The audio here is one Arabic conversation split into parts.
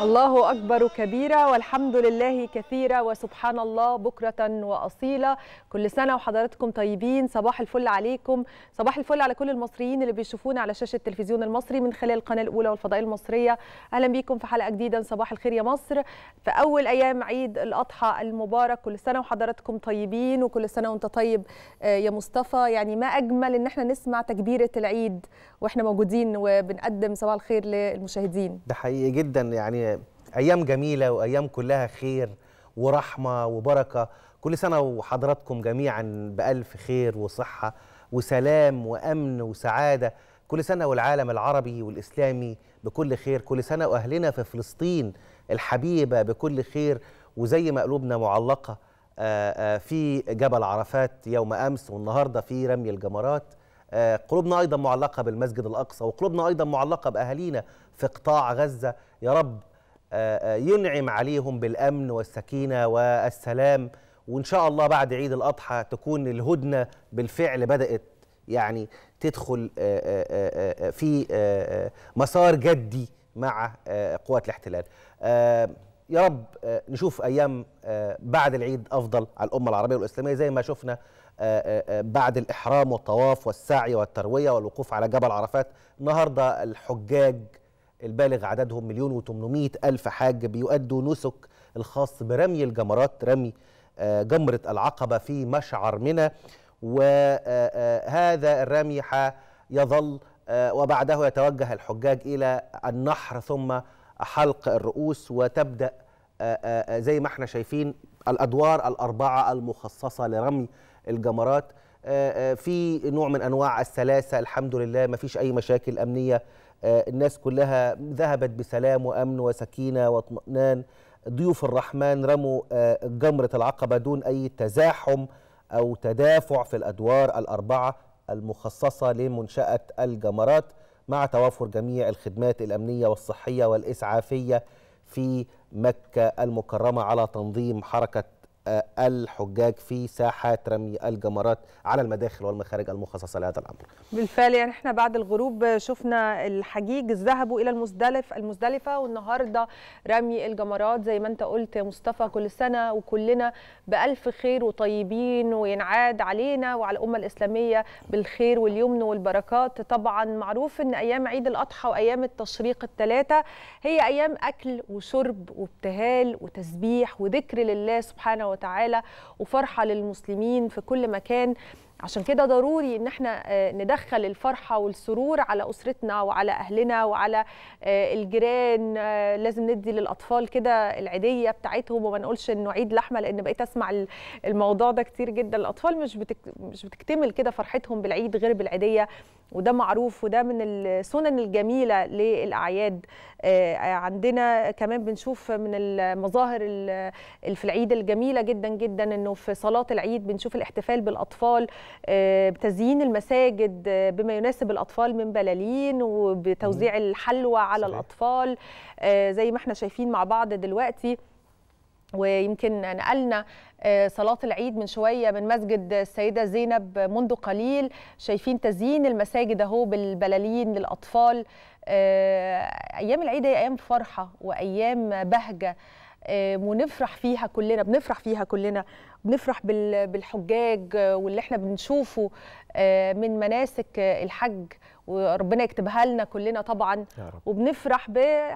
الله أكبر كبيرة والحمد لله كثيرة وسبحان الله بكرة وأصيلة كل سنة وحضراتكم طيبين صباح الفل عليكم صباح الفل على كل المصريين اللي بيشوفونا على شاشة التلفزيون المصري من خلال القناة الأولى والفضائية المصرية أهلا بيكم في حلقة جديدة صباح الخير يا مصر في أول أيام عيد الأضحى المبارك كل سنة وحضراتكم طيبين وكل سنة وأنت طيب آه، يا مصطفى يعني ما أجمل إن احنا نسمع تكبيرة العيد وإحنا موجودين وبنقدم صباح الخير للمشاهدين ده حقيقي جدا يعني ايام جميله وايام كلها خير ورحمه وبركه كل سنه وحضراتكم جميعا بالف خير وصحه وسلام وامن وسعاده كل سنه والعالم العربي والاسلامي بكل خير كل سنه واهلنا في فلسطين الحبيبه بكل خير وزي ما قلوبنا معلقه آه، آه، في جبل عرفات يوم امس والنهارده في رمي الجمرات آه، قلوبنا ايضا معلقه بالمسجد الاقصى وقلوبنا ايضا معلقه باهالينا في قطاع غزه يا رب ينعم عليهم بالامن والسكينه والسلام وان شاء الله بعد عيد الاضحى تكون الهدنه بالفعل بدات يعني تدخل آه، آه، آه، في مسار جدي مع قوات الاحتلال يا رب نشوف ايام بعد العيد افضل على الامه العربيه والاسلاميه زي ما شفنا بعد الاحرام والطواف والسعي والترويه والوقوف على جبل عرفات النهارده الحجاج البالغ عددهم مليون وتمنمية ألف حاج بيؤدوا نسك الخاص برمي الجمرات رمي آه، جمرة العقبة في مشعر منى وهذا آه، آه، الرمي يظل وبعده يتوجه الحجاج إلى النحر ثم حلق الرؤوس وتبدأ زي ما احنا شايفين الأدوار الأربعة المخصصة لرمي الجمرات في نوع من أنواع السلاسة الحمد لله ما فيش أي مشاكل أمنية آه، الناس كلها ذهبت بسلام وأمن وسكينة واطمئنان ضيوف الرحمن رموا آه، جمرة العقبة دون أي تزاحم أو تدافع في الأدوار الأربعة المخصصة لمنشأة الجمرات مع توافر جميع الخدمات الأمنية والصحية والإسعافية في مكة المكرمة على تنظيم حركة آه، الحجاج في ساحات رمي الجمرات على المداخل والمخارج المخصصه لهذا الامر. بالفعل يعني احنا بعد الغروب شفنا الحجيج ذهبوا الى المزدلف المزدلفه والنهارده رمي الجمرات زي ما انت قلت يا مصطفى كل سنه وكلنا بالف خير وطيبين وينعاد علينا وعلى الامه الاسلاميه بالخير واليمن والبركات طبعا معروف ان ايام عيد الاضحى وايام التشريق الثلاثه هي ايام اكل وشرب وابتهال وتسبيح وذكر لله سبحانه وتعالى وفرحه للمسلمين في كل مكان عشان كده ضروري ان احنا آه، ندخل الفرحه والسرور على اسرتنا وعلى اهلنا وعلى آه، الجيران آه، لازم ندي للاطفال كده العيديه بتاعتهم وما نقولش انه عيد لحمه لان بقيت اسمع الموضوع ده كتير جدا الاطفال مش بتك... مش بتكتمل كده فرحتهم بالعيد غير بالعيديه وده معروف وده من السنن الجميله للاعياد عندنا كمان بنشوف من المظاهر في العيد الجميله جدا جدا انه في صلاه العيد بنشوف الاحتفال بالاطفال آه، بتزيين المساجد آه، بما يناسب الاطفال من بلالين وبتوزيع الحلوى على الاطفال آه، زي ما احنا شايفين مع بعض دلوقتي ويمكن نقلنا صلاة العيد من شوية من مسجد السيدة زينب منذ قليل شايفين تزيين المساجد أهو بالبلالين للأطفال أيام العيد هي أيام فرحة وأيام بهجة آه، ونفرح فيها كلنا بنفرح فيها كلنا بنفرح بالحجاج واللي احنا بنشوفه آه، من مناسك الحج وربنا يكتبها لنا كلنا طبعا يا رب. وبنفرح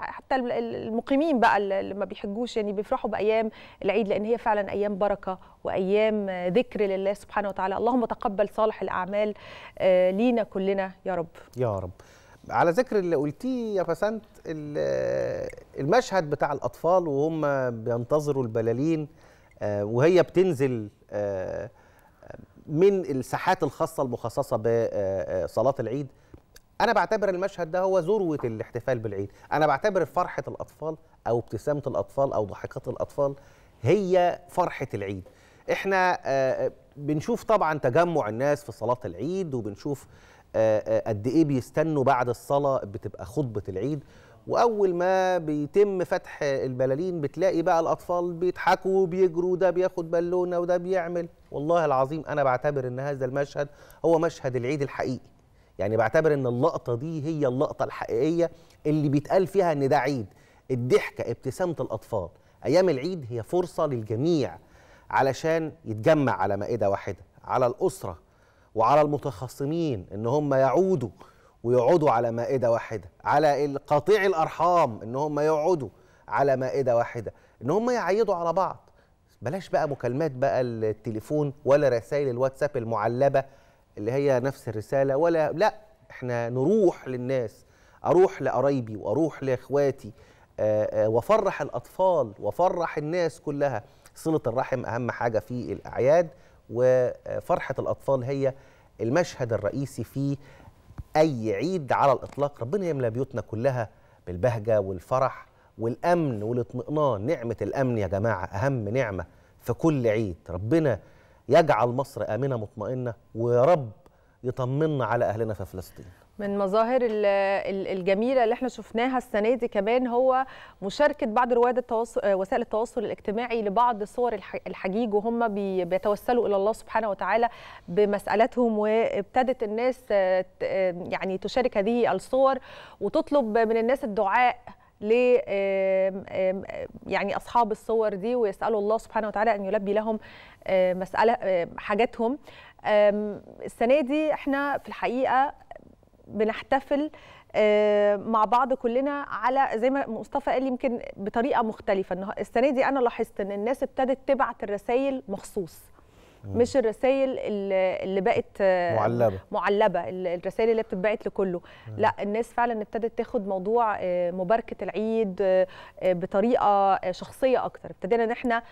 حتى المقيمين بقى اللي ما بيحجوش يعني بيفرحوا بايام العيد لان هي فعلا ايام بركه وايام ذكر لله سبحانه وتعالى اللهم تقبل صالح الاعمال آه، لينا كلنا يا رب يا رب على ذكر اللي قلتيه يا فسنت المشهد بتاع الاطفال وهم بينتظروا البلالين آه، وهي بتنزل آه، من الساحات الخاصه المخصصه بصلاه آه، العيد انا بعتبر المشهد ده هو ذروه الاحتفال بالعيد انا بعتبر فرحه الاطفال او ابتسامه الاطفال او ضحكات الاطفال هي فرحه العيد احنا بنشوف طبعا تجمع الناس في صلاه العيد وبنشوف آه، آه، قد ايه بيستنوا بعد الصلاه بتبقى خطبه العيد واول ما بيتم فتح البلالين بتلاقي بقى الاطفال بيضحكوا وبيجروا ده بياخد بالونه وده بيعمل والله العظيم انا بعتبر ان هذا المشهد هو مشهد العيد الحقيقي يعني بعتبر ان اللقطه دي هي اللقطه الحقيقيه اللي بيتقال فيها ان ده عيد الضحكه ابتسامه الاطفال ايام العيد هي فرصه للجميع علشان يتجمع على مائده واحده على الاسره وعلى المتخاصمين ان هم يعودوا ويقعدوا على مائده واحده على قاطعي الارحام ان هم يقعدوا على مائده واحده ان هم يعيدوا على بعض بلاش بقى مكالمات بقى التليفون ولا رسائل الواتساب المعلبه اللي هي نفس الرساله ولا لا احنا نروح للناس اروح لقرايبي واروح لاخواتي آه، آه، وافرح الاطفال وافرح الناس كلها صله الرحم اهم حاجه في الاعياد وفرحة الأطفال هي المشهد الرئيسي في أي عيد على الإطلاق ربنا يملى بيوتنا كلها بالبهجة والفرح والأمن والاطمئنان نعمة الأمن يا جماعة أهم نعمة في كل عيد ربنا يجعل مصر آمنة مطمئنة ويا رب يطمنا على أهلنا في فلسطين من مظاهر الجميله اللي احنا شفناها السنه دي كمان هو مشاركه بعض رواد التواصل آه، وسائل التواصل الاجتماعي لبعض صور الحجيج وهم بيتوسلوا الى الله سبحانه وتعالى بمسالتهم وابتدت الناس آه، آه، يعني تشارك هذه الصور وتطلب من الناس الدعاء ل يعني اصحاب الصور دي ويسالوا الله سبحانه وتعالى ان يلبي لهم مساله حاجاتهم السنه دي احنا في الحقيقه بنحتفل آه، مع بعض كلنا على زي ما مصطفى قال يمكن بطريقه مختلفه السنه دي انا لاحظت ان الناس ابتدت تبعت الرسائل مخصوص مش الرسائل اللي بقت معلبه معلبه الرسائل اللي بتتبعت لكله مم. لا الناس فعلا ابتدت تاخد موضوع آه، مباركه العيد آه، آه، بطريقه شخصيه اكتر ابتدينا ان احنا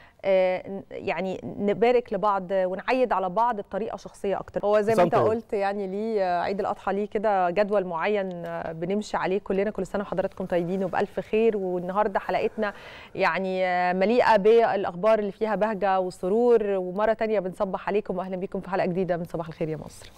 يعني نبارك لبعض ونعيد على بعض بطريقه شخصيه اكتر هو زي ما انت قلت يعني ليه عيد الاضحى ليه كده جدول معين بنمشي عليه كلنا كل سنه وحضراتكم طيبين وبالف خير والنهارده حلقتنا يعني مليئه بالاخبار اللي فيها بهجه وسرور ومره ثانيه بنصور صبح عليكم واهلا بيكم في حلقه جديده من صباح الخير يا مصر